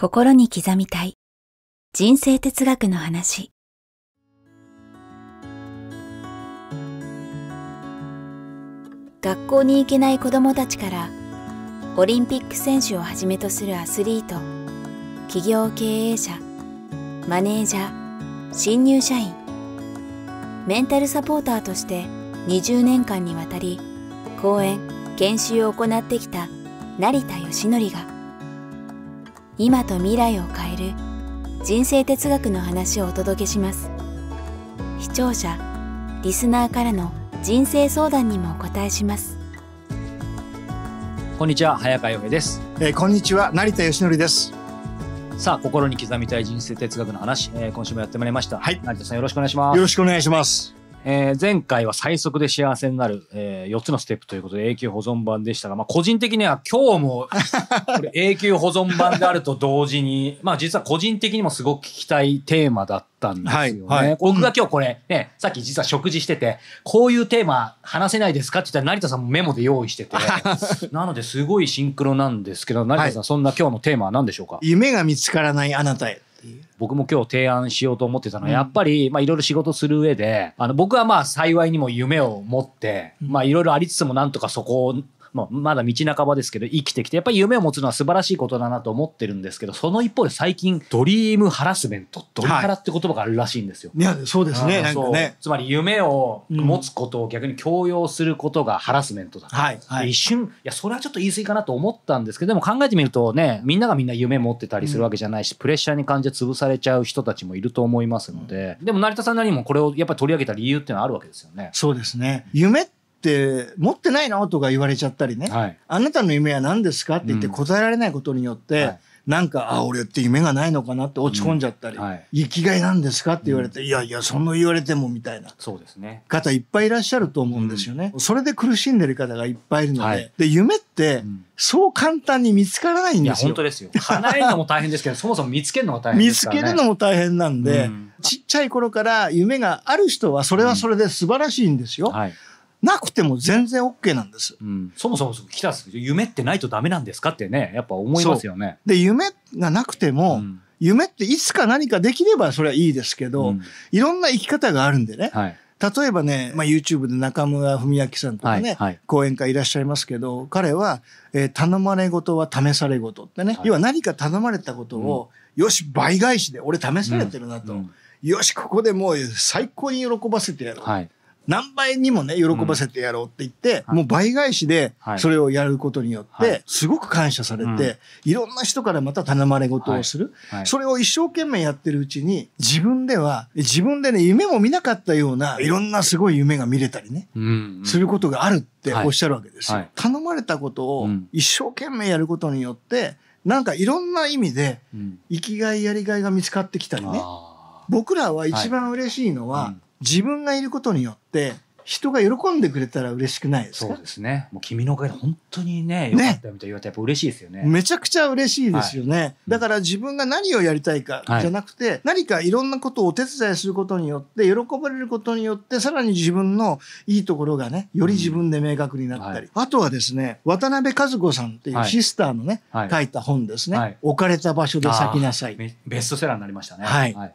心に刻みたい人生哲学の話学校に行けない子どもたちからオリンピック選手をはじめとするアスリート企業経営者マネージャー新入社員メンタルサポーターとして20年間にわたり講演研修を行ってきた成田義則が今と未来を変える人生哲学の話をお届けします視聴者リスナーからの人生相談にもお答えしますこんにちは早川よ平です、えー、こんにちは成田義則ですさあ心に刻みたい人生哲学の話、えー、今週もやってまいりました、はい、成田さんよろしくお願いしますよろしくお願いしますえー、前回は最速で幸せになる、えー、4つのステップということで永久保存版でしたが、まあ、個人的には今日も これ永久保存版であると同時にまあ実は個人的にもすごく聞きたいテーマだったんですよね。はいはい、僕が今日これね、さっき実は食事しててこういうテーマ話せないですかって言ったら成田さんもメモで用意してて なのですごいシンクロなんですけど成田さん、そんな今日のテーマは何でしょうか夢が見つからないあなたへ僕も今日提案しようと思ってたのは、やっぱりいろいろ仕事する上であの僕はまあ幸いにも夢を持っていろいろありつつもなんとかそこまあ、まだ道半ばですけど生きてきてやっぱり夢を持つのは素晴らしいことだなと思ってるんですけどその一方で最近ドリームハラスメントドリハラって言葉があるらしいんですよ。はい、いやそうですねなんかねつまり夢を持つことを逆に強要することがハラスメントだ、うん、はい、はい、一瞬いやそれはちょっと言い過ぎかなと思ったんですけどでも考えてみるとねみんながみんな夢持ってたりするわけじゃないし、うん、プレッシャーに感じて潰されちゃう人たちもいると思いますので、うん、でも成田さんなりにもこれをやっぱり取り上げた理由っていうのはあるわけですよね。そうですね夢って持ってないのとか言われちゃったりね、はい、あなたの夢は何ですかって言って答えられないことによって、うんはい、なんか、あ、俺って夢がないのかなって落ち込んじゃったり、うんはい、生きがいなんですかって言われて、うん、いやいや、そんな言われてもみたいな方いっぱいいらっしゃると思うんですよね。それで苦しんでる方がいっぱいいるので、で夢って、そう簡単に見つからないんですよ。本当ですよ。叶えるのも大変ですけど、そもそも見つけるのも大変ですから、ね、見つけるのも大変なんで、ちっちゃい頃から夢がある人はそれはそれで素晴らしいんですよ。うんはい、なくても全然 OK なんです、うん、そもそも来たん夢ってないとダメなんですかってねやっぱ思いますよねで夢がなくても、うん、夢っていつか何かできればそれはいいですけど、うん、いろんな生き方があるんでね、はい、例えばね、まあ、YouTube で中村文明さんとかね、はいはい、講演会いらっしゃいますけど彼は、えー、頼まれ事は試され事ってね、要は何か頼まれたことを、よし倍返しで俺試されてるなと、よしここでもう最高に喜ばせてやろう、はい何倍にもね、喜ばせてやろうって言って、もう倍返しでそれをやることによって、すごく感謝されて、いろんな人からまた頼まれ事をする。それを一生懸命やってるうちに、自分では、自分でね、夢も見なかったような、いろんなすごい夢が見れたりね、することがあるっておっしゃるわけですよ。頼まれたことを一生懸命やることによって、なんかいろんな意味で、生きがいやりがいが見つかってきたりね。僕らは一番嬉しいのは、自分がいることによって人が喜んでくれたら嬉しくないですかそうですね。もう君のおかげで本当にね、よかったみたいな言われたらやっぱ嬉しいですよね。めちゃくちゃ嬉しいですよね。はい、だから自分が何をやりたいかじゃなくて、はい、何かいろんなことをお手伝いすることによって、喜ばれることによって、さらに自分のいいところがね、より自分で明確になったり。うんはい、あとはですね、渡辺和子さんっていうシスターのね、書いた本ですね。置かれた場所で咲きなさい。ベストセラーになりましたね。はい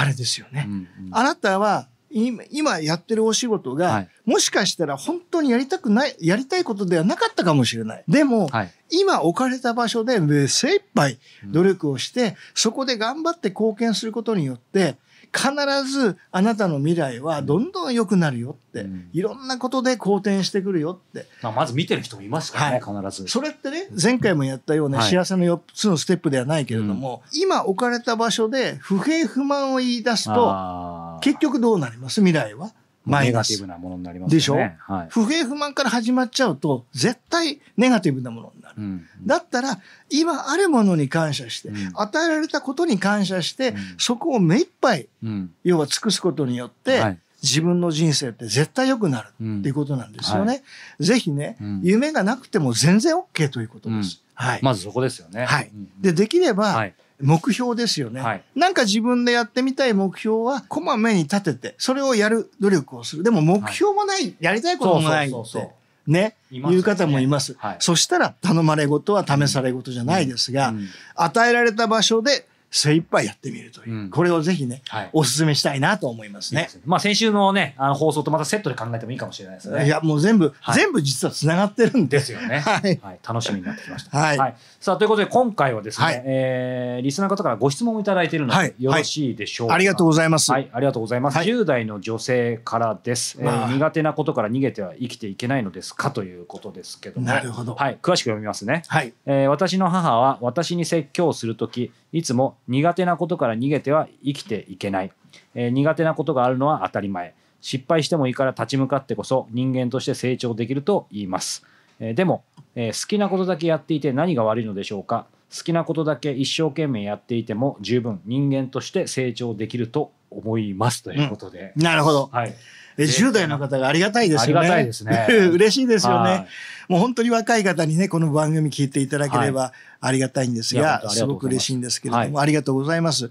あれですよね。うんうん、あなたは今やってるお仕事が、はい、もしかしたら本当にやりたくない、やりたいことではなかったかもしれない。でも、はい、今置かれた場所で精一杯努力をして、うん、そこで頑張って貢献することによって、必ずあなたの未来はどんどん良くなるよって、うん、いろんなことで好転してくるよって、まあ、まず見てる人もいますからね、はい、必ずそれってね前回もやったような幸せの4つのステップではないけれども、はい、今置かれた場所で不平不満を言い出すと結局どうなります未来はマイナス。ネガティブなものになりますね。でしょ、はい、不平不満から始まっちゃうと絶対ネガティブなものうん、だったら、今あるものに感謝して、うん、与えられたことに感謝して、そこを目いっぱい、要は尽くすことによって、はい自分の人生って絶対良くなるっていうことなんですよね。うんはい、ぜひね、うん、夢がなくても全然 OK ということです。うん、はい、まずそこですよね。はい、でできれば、目標ですよね、はい、なんか自分でやってみたい目標はこまめに立ててそれをやる努力をするでも目標もない、やりたいこともないってね、ねいう方もいます、はい、そしたら頼まれ事は試され事じゃないですが、与えられた場所で精一杯やってみるという、うん、これをぜひね、はい、お勧めしたいなと思いますね。いいすねまあ、先週のね、あの放送とまたセットで考えてもいいかもしれないですね。いや、もう全部、はい、全部実はつながってるんで。ですよね、はい、はい。楽しみになってきました。はい。さあ、ということで、今回はですね、はい、えー、リスナー方からご質問をいただいているので、よろしいでしょうか、ありがとうございます。はい、ありがとうございます。10代の女性からです、まあ、えー、苦手なことから逃げては生きていけないのですかということですけども。なるほど。はい、詳しく読みますね。はい。えー、私の母は私に説教するとき、いつも苦手なことから逃げては生きていけない、えー、苦手なことがあるのは当たり前失敗してもいいから立ち向かってこそ人間として成長できると言います、えー、でも、えー、好きなことだけやっていて何が悪いのでしょうか好きなことだけ一生懸命やっていても十分人間として成長できると思いますということで、うん、なるほど、はい、え10代の方がありがたいですよね。ありがたいですね。嬉しいですよね。もう本当に若い方にね、この番組聞いていただければありがたいんですが、すごく嬉しいんですけれども、ありがとうございます。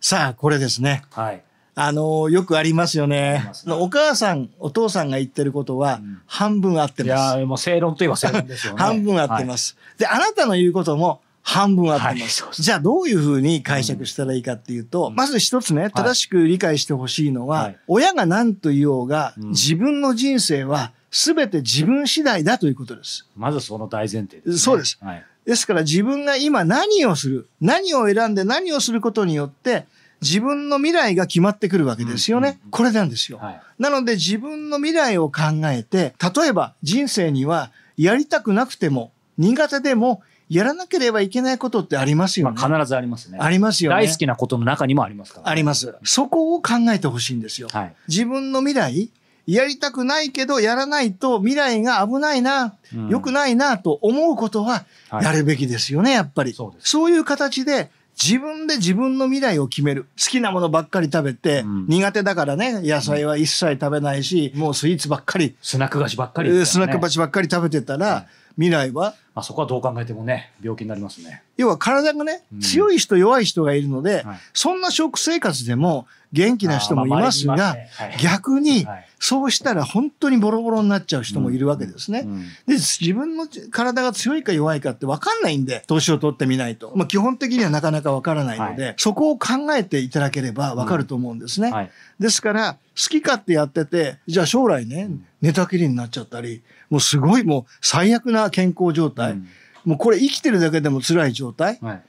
さあ、これですね。はい。あのよくありますよね、ね、お母さん、お父さんが言ってることは、半分合ってます。うん、いやもう正論といえば正論ですよね。半分合ってます、はい、で、あなたの言うことも半分あってます。はい、じゃあどういうふうに解釈したらいいかっていうと、うん、まず一つね、正しく理解してほしいのは、はい、親が何と言おうが、うん、自分の人生は全て自分次第だということです。まずその大前提です、ね、そうです。はい、ですから自分が今何をする、何を選んで何をすることによって、自分の未来が決まってくるわけですよね。これなんですよ。なので自分の未来を考えて、例えば人生にはやりたくなくても苦手でもやらなければいけないことってありますよね。まあ、必ずありますね。ありますよね。大好きなことの中にもありますから、ね、あります。そこを考えてほしいんですよ。はい、自分の未来、やりたくないけど、やらないと未来が危ないな、良、うん、くないなと思うことは、やるべきですよね、はい、やっぱり。そうそういう形で、自分で自分の未来を決める。好きなものばっかり食べて、うん、苦手だからね、野菜は一切食べないし、うん、もうスイーツばっかり。スナック菓子ばっかり、ね、スナック菓子ばっかり食べてたら、未来はまあ、そこはどう考えてもね病気になりますね要は体がね、強い人弱い人がいるので、はい、そんな食生活でも元気な人もいますが、まあねはい、逆に、そうしたら本当にボロボロになっちゃう人もいるわけですね、うんうん、で自分の体が強いか弱いかって分かんないんで年を取ってみないと、まあ、基本的にはなかなか分からないので、そこを考えていただければ分かると思うんですね、ですから好き勝手やっててじゃあ将来ね寝たきりになっちゃったりもうすごいもう最悪な健康状態態、うん、もうこれ生きてるだけでも辛い状態、はい、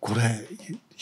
これ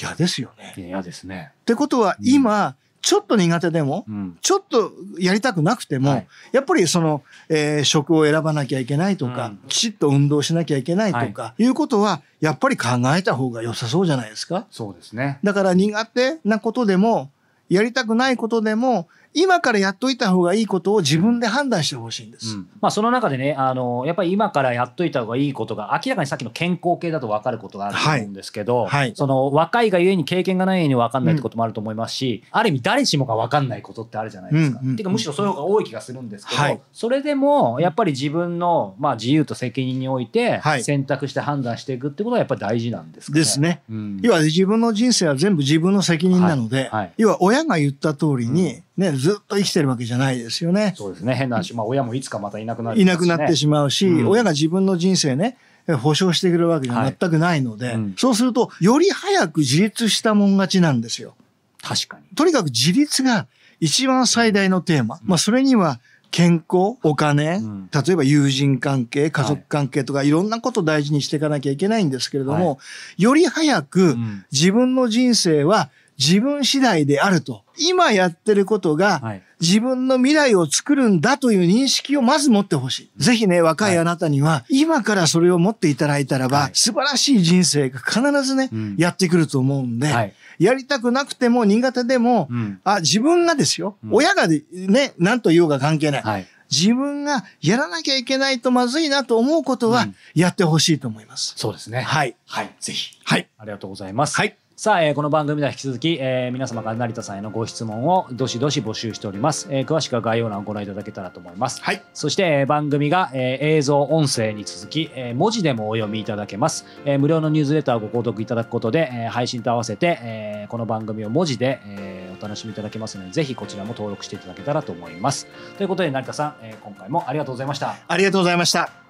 嫌ですよね。嫌ですねってことは今、うん、ちょっと苦手でも、うん、ちょっとやりたくなくても、はい、やっぱりその、えー、職を選ばなきゃいけないとか、きちっと運動しなきゃいけないとか、はい、いうことは、やっぱり考えた方が良さそうじゃないですか。そうですね。だから苦手なことでも、やりたくないことでも、今からやっといた方がいいことを自分で判断してほしいんです、うん、まあ、その中でねあのやっぱり今からやっといた方がいいことが明らかにさっきの健康系だと分かることがあると思うんですけど、はいはい、その若いがゆえに経験がないように分かんないってこともあると思いますし、うん、ある意味誰しもが分かんないことってあるじゃないですか。うんうん、ていうかむしろそういう方が多い気がするんですけど、はい、それでもやっぱり自分の、まあ、自由と責任において選択して判断していくってことはやっぱり大事なんですかね。ですね。要は自分の人生は全部自分の責任なので、要は親が言った通りに、ね、ずっと生きてるわけじゃないですよね。そうですね。変な話。まあ、親もいつかまたいなくなる、ね、いなくなってしまうし、うん、親が自分の人生ね、保証してくれるわけじゃ全くないので、はいうん、そうすると、より早く自立したもん勝ちなんですよ。確かに。とにかく自立が一番最大のテーマ。うん、まあ、それには、健康、お金、うん、例えば友人関係、家族関係とか、はい、いろんなことを大事にしていかなきゃいけないんですけれども、はい、より早く自分の人生は自分次第であると。今やってることが自分の未来を作るんだという認識をまず持ってほしい。ぜひね、若いあなたには、今からそれを持っていただいたらば、素晴らしい人生が必ずね、やってくると思うんで、やりたくなくても苦手でも、あ、自分がですよ。親がね、何と言おうが関係ない。自分がやらなきゃいけないとまずいなと思うことは、やってほしいと思います。そうですね。はい。はい。ぜひ。はい。ありがとうございます。はい。さあ、えー、この番組では引き続き、えー、皆様から成田さんへのご質問をどしどし募集しております、えー、詳しくは概要欄をご覧いただけたらと思います、はい、そして、えー、番組が、えー、映像音声に続き、えー、文字でもお読みいただけます、えー、無料のニュースレターをご購読いただくことで、えー、配信と合わせて、えー、この番組を文字で、えー、お楽しみいただけますのでぜひこちらも登録していただけたらと思いますということで成田さん、えー、今回もありがとうございましたありがとうございました